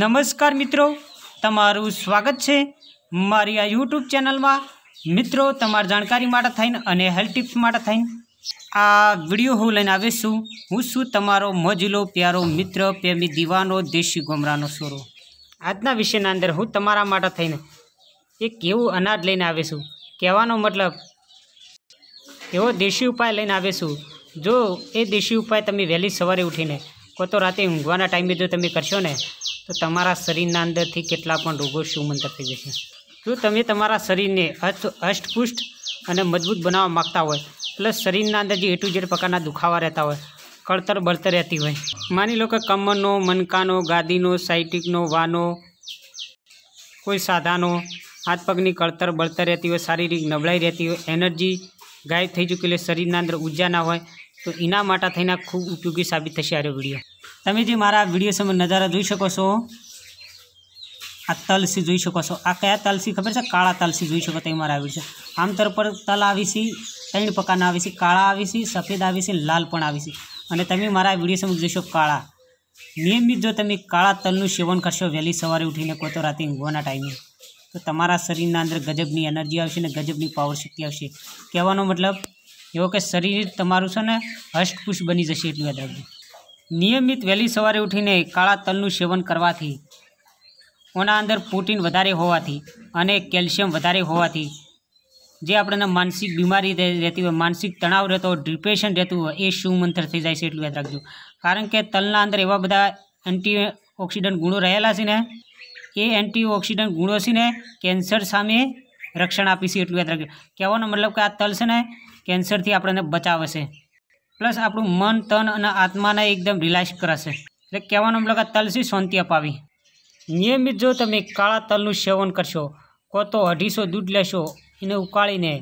નમસ્કાર મિત્રો તમારું સ્વાગત છે મારી આ યુટ્યુબ ચેનલમાં મિત્રો તમારી જાણકારી માટે થઈને અને હેલ્થ ટિપ્સ માટે થઈને આ વિડીયો હું લઈને આવે છું હું છું તમારો મોજલો પ્યારો મિત્ર પ્રેમી દીવાનો દેશી ગોમરાનો સોરો આજના વિષયના અંદર હું તમારા માટે થઈને એક એવું અનાજ લઈને આવીશું કહેવાનો મતલબ એવો દેશી ઉપાય લઈને આવીશું જો એ દેશી ઉપાય તમે વહેલી સવારે ઉઠીને કોતો રાતે ઊંઘવાના ટાઈમે જો તમે કરશો ને તો તમારા શરીરના અંદરથી કેટલા પણ રોગો સુમંતર થઈ જશે જો તમે તમારા શરીરને અષ્ટપુષ્ટ અને મજબૂત બનાવવા માગતા હોય પ્લસ શરીરના અંદર જે એ ટુ ઝેડ પ્રકારના દુખાવા રહેતા હોય કળતર બળતર રહેતી હોય માની લો કે કમરનો મનકાનો ગાદીનો સાઇટિકનો વાનો કોઈ સાધાનો હાથ પગની કળતર બળતર રહેતી હોય શારીરિક નબળાઈ રહેતી હોય એનર્જી ગાયબ થઈ ચૂકેલી શરીરના અંદર ઉર્જા ના હોય તો એના માટે થઈને ખૂબ ઉપયોગી સાબિત થશે આ તમે જે મારા વિડીયો સમય નજારા જોઈ શકો છો આ તલસી જોઈ શકો છો આ કયા તલસી ખબર છે કાળા તલસી જોઈ શકો મારા આવી છે આમ તર પર તલ આવી છે ત્રણ પ્રકારના આવી છે કાળા આવી છે સફેદ આવી છે લાલ પણ આવી છે અને તમે મારા વિડીયો સમય જોઈશો કાળા નિયમિત જો તમે કાળા તલનું સેવન કરશો વહેલી સવારે ઉઠીને કોઈ તો રાતે ઊંઘવાના ટાઈમે તો તમારા શરીરના અંદર ગજબની એનર્જી આવશે ને ગજબની પાવર શક્તિ આવશે કહેવાનો મતલબ એવો કે શરીર તમારું છે ને હષ્ટપુષ્ટ બની જશે એટલું યાદ રાખજો નિયમિત વહેલી સવારે ઉઠીને કાળા તલનું સેવન કરવાથી ઓના અંદર પ્રોટીન વધારે હોવાથી અને કેલ્શિયમ વધારે હોવાથી જે આપણને માનસિક બીમારી રહેતી હોય માનસિક તણાવ રહેતો હોય ડિપ્રેશન રહેતું હોય એ સુમંત્ર થઈ જાય છે એટલું યાદ રાખજો કારણ કે તલના અંદર એવા બધા એન્ટી ઓક્સિડન્ટ ગુણો રહેલા છે ને એ એન્ટી ઓક્સિડન્ટ ગુણો છે ને કેન્સર સામે રક્ષણ આપીશું એટલું યાદ રાખજો કહેવાનો મતલબ કે આ તલ છે ને કેન્સરથી આપણને બચાવશે પ્લસ આપણું મન તન અને આત્માને એકદમ રિલેક્સ કરાશે એટલે કહેવાનું મતલબ કે તલસી શાંતિ અપાવી નિયમિત જો તમે કાળા તલનું સેવન કરશો કો તો અઢીસો દૂધ લેશો એને ઉકાળીને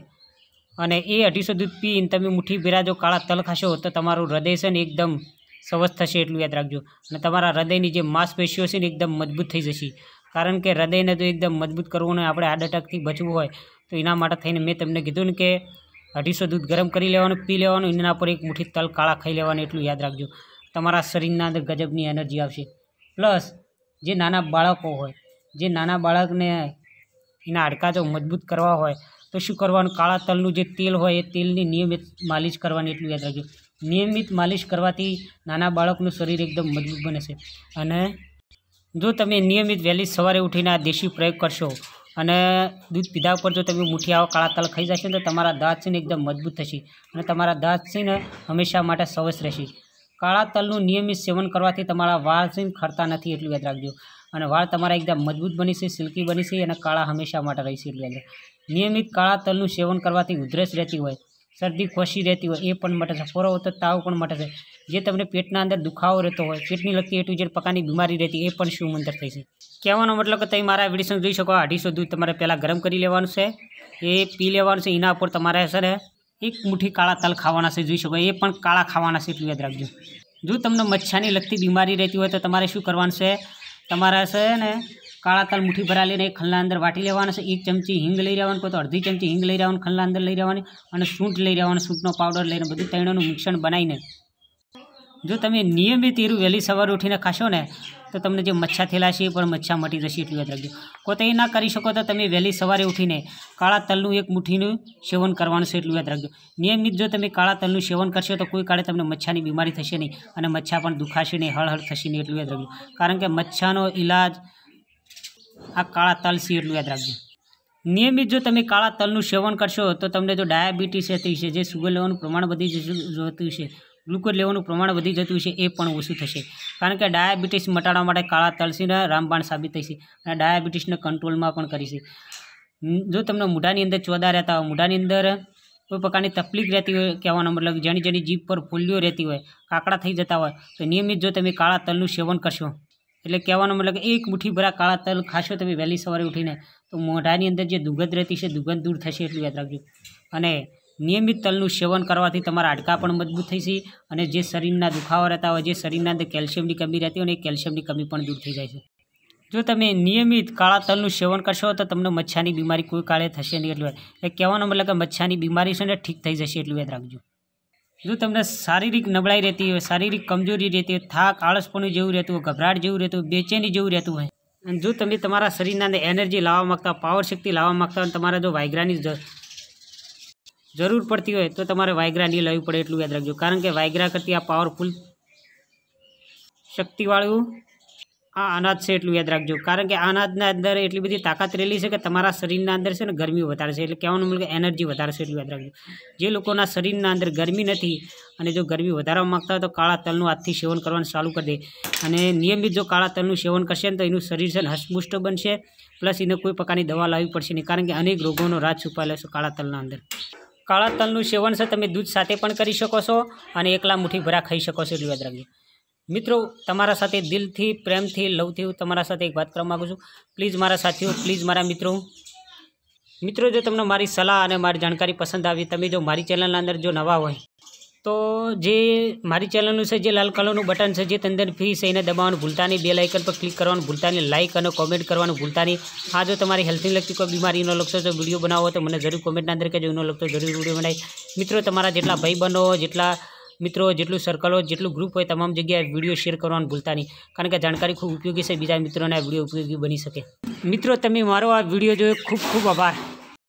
અને એ અઢીસો દૂધ પીને તમે મુઠ્ઠી ભેરા કાળા તલ ખાશો તો તમારું હૃદય છે ને એકદમ સ્વસ્થ થશે એટલું યાદ રાખજો અને તમારા હૃદયની જે માંસપેશીઓ છે ને એકદમ મજબૂત થઈ જશે કારણ કે હૃદયને તો એકદમ મજબૂત કરવું અને આપણે હાર્ટ એટેકથી બચવું હોય તો એના માટે થઈને મેં તમને કીધું ને કે અઢીસો દૂધ ગરમ કરી લેવાનું પી લેવાનું એના પર એક મુઠ્ઠી તલ કાળા ખાઈ લેવાનું એટલું યાદ રાખજો તમારા શરીરના અંદર ગજબની એનર્જી આવશે પ્લસ જે નાના બાળકો હોય જે નાના બાળકને એના હાડકા જો મજબૂત કરવા હોય તો શું કરવાનું કાળા તલનું જે તેલ હોય એ તેલની નિયમિત માલિશ કરવાની એટલું યાદ રાખજો નિયમિત માલિશ કરવાથી નાના બાળકનું શરીર એકદમ મજબૂત બને છે અને જો તમે નિયમિત વહેલી સવારે ઉઠીને આ દેશી પ્રયોગ કરશો અને દૂધ પીધા ઉપર જો તમે આવો કાળા તલ ખાઈ જશો તો તમારા દાંત છે ને એકદમ મજબૂત થશે અને તમારા દાંત છે ને હંમેશા માટે સવસ રહેશે કાળા તલનું નિયમિત સેવન કરવાથી તમારા વાળ છે ખરતા નથી એટલું યાદ રાખજો અને વાળ તમારા એકદમ મજબૂત બની છે સિલ્કી બની છે અને કાળા હંમેશા માટે રહેશે એટલું યાદ નિયમિત કાળા તલનું સેવન કરવાથી ઉધરસ રહેતી હોય શરદી ખોશી રહેતી હોય એ પણ મટે છે ફોરો તો તાવ પણ મટે છે જે તમને પેટના અંદર દુખાવો રહેતો હોય પેટની લગતી એટલું જે પ્રકારની બીમારી રહેતી એ પણ શિવમંતર થઈ છે કહેવાનો મતલબ કે તમે મારા એડિશન જોઈ શકો અઢીસો દૂધ તમારે પહેલાં ગરમ કરી લેવાનું છે એ પી લેવાનું છે એના ઉપર તમારે છે ને એક મુઠ્ઠી કાળા તલ ખાવાના છે જોઈ શકો એ પણ કાળા ખાવાના છે એટલું યાદ રાખજો જો તમને મચ્છાની લગતી બીમારી રહેતી હોય તો તમારે શું કરવાનું છે તમારે છે ને કાળા તલ મુઠ્ઠી ભરા લઈને એક ખલના અંદર વાટી લેવાના છે એક ચમચી હિંગ લઈ રહેવાનું કોઈ તો અડધી ચમચી હિંગ લઈ રહેવાનું ખલના અંદર લઈ રહેવાની અને સૂંઠ લઈ રહેવાનું સૂંઠનો પાવડર લઈને બધું તૈણોનું મિશ્રણ બનાવીને જો તમે નિયમિત એરું વહેલી સવારે ઉઠીને ખાશો ને તો તમને જે મચ્છા થયેલા છે એ પણ મચ્છા મટી જશે એટલું યાદ રાખજો કોઈ એ ના કરી શકો તો તમે વહેલી સવારે ઉઠીને કાળા તલનું એક મુઠ્ઠીનું સેવન કરવાનું છે એટલું યાદ રાખજો નિયમિત જો તમે કાળા તલનું સેવન કરશો તો કોઈ કાળે તમને મચ્છાની બીમારી થશે નહીં અને મચ્છા પણ દુખાશે નહીં હળહળ થશે નહીં એટલું યાદ રાખજો કારણ કે મચ્છાનો ઇલાજ આ કાળા તલ છે એટલું યાદ રાખજો નિયમિત જો તમે કાળા તલનું સેવન કરશો તો તમને જો ડાયાબિટીસ હતી છે જે સુગર લેવાનું પ્રમાણ વધી જતું છે ગ્લુકોઝ લેવાનું પ્રમાણ વધી જતું છે એ પણ ઓછું થશે કારણ કે ડાયાબિટીસ મટાડવા માટે કાળા તલસીને રામબાણ સાબિત થઈ છે અને ડાયાબિટીસને કંટ્રોલમાં પણ કરી છે જો તમને મૂઢાની અંદર ચોદા રહેતા હોય મૂઢાની અંદર કોઈ પ્રકારની તકલીફ રહેતી હોય કહેવાનો મતલબ જેની જેની જીભ પર ફોલ્લીઓ રહેતી હોય કાકડા થઈ જતા હોય તો નિયમિત જો તમે કાળા તલનું સેવન કરશો એટલે કહેવાનો મતલબ કે એક મુઠ્ઠી ભરા કાળા તલ ખાશો તમે વહેલી સવારે ઉઠીને તો મોઢાની અંદર જે દુર્ગંધ રહેતી છે દુર્ગંધ દૂર થશે એટલું યાદ રાખજો અને નિયમિત તલનું સેવન કરવાથી તમારા હાડકાં પણ મજબૂત થઈશે અને જે શરીરના દુખાવા રહેતા હોય જે શરીરના અંદર કેલ્શિયમની કમી રહેતી હોય એ કેલ્શિયમની કમી પણ દૂર થઈ જાય છે જો તમે નિયમિત કાળા તલનું સેવન કરશો તો તમને મચ્છાની બીમારી કોઈ કાળે થશે નહીં એટલું એટલે કહેવાનો મતલબ કે મચ્છાની બીમારી છે ને ઠીક થઈ જશે એટલું યાદ રાખજો જો તમને શારીરિક નબળાઈ રહેતી હોય શારીરિક કમજોરી રહેતી હોય થાક આળસપણું જેવું રહેતું હોય ગભરાટ જેવું રહેતું હોય બેચેની જેવું રહેતું હોય અને જો તમે તમારા શરીરના અંદર એનર્જી લાવવા માગતા પાવર શક્તિ લાવવા માગતા હોય તમારા જો વાયગ્રાની જરૂર પડતી હોય તો તમારે વાયગ્રા નહીં લેવી પડે એટલું યાદ રાખજો કારણ કે વાયગ્રા કરતી આ પાવરફુલ શક્તિવાળું આ અનાજ છે એટલું યાદ રાખજો કારણ કે અનાજના અંદર એટલી બધી તાકાત રહેલી છે કે તમારા શરીરના અંદર છે ને ગરમી વધારે છે એટલે કહેવાનું મતલબ એનર્જી વધારે છે એટલું યાદ રાખજો જે લોકોના શરીરના અંદર ગરમી નથી અને જો ગરમી વધારવા માગતા હોય તો કાળા તલનું હાથથી સેવન કરવાનું ચાલુ કરી દે અને નિયમિત જો કાળા તલનું સેવન કરશે ને તો એનું શરીર છે ને હસપુષ્ટ બનશે પ્લસ એને કોઈ પ્રકારની દવા લાવવી પડશે નહીં કારણ કે અનેક રોગોનો રાજ છુપાયેલો છે કાળા તલના અંદર કાળા તલનું સેવન છે તમે દૂધ સાથે પણ કરી શકો છો અને એકલા મુઠ્ઠી ભરા ખાઈ શકો છો એટલું યાદ રાખજો મિત્રો તમારા સાથે દિલથી પ્રેમથી લઉથી હું તમારા સાથે એક વાત કરવા માંગુ છું પ્લીઝ મારા સાથીઓ પ્લીઝ મારા મિત્રો મિત્રો જો તમને મારી સલાહ અને મારી જાણકારી પસંદ આવી તમે જો મારી ચેનલના અંદર જો નવા હોય તો જે મારી ચેનલનો છે જે લાલ કલરનો બટન છે જે તંદન ફ્રી છે એને દબાવવાનું ભૂલતા નહીં બેલ આઇકન પર ક્લિક કરવાનું ભૂલતા નહીં લાઈક અને કમેન્ટ કરવાનું ભૂલતા નહીં આ જો તમારી હેલ્થની લખતી કોઈ બીમારીનો લક્ષ્યો છે વિડિયો બનાવવો તો મને જરૂર કમેન્ટના અંદર કે જોનો લક્ષ્યો જરૂર વિડિયો બનાઈ મિત્રો તમારા જેટલા ભાઈ બનો જેટલા મિત્રો જેટલું સર્કલ હોય જેટલું ગ્રુપ હોય તમામ જગ્યાએ વિડીયો શેર કરવાનું ભૂલતા નહીં કારણ કે જાણકારી ખૂબ ઉપયોગી છે બીજા મિત્રોને આ વિડીયો ઉપયોગી બની શકે મિત્રો તમે મારો આ વિડીયો જોયો ખૂબ ખૂબ આભાર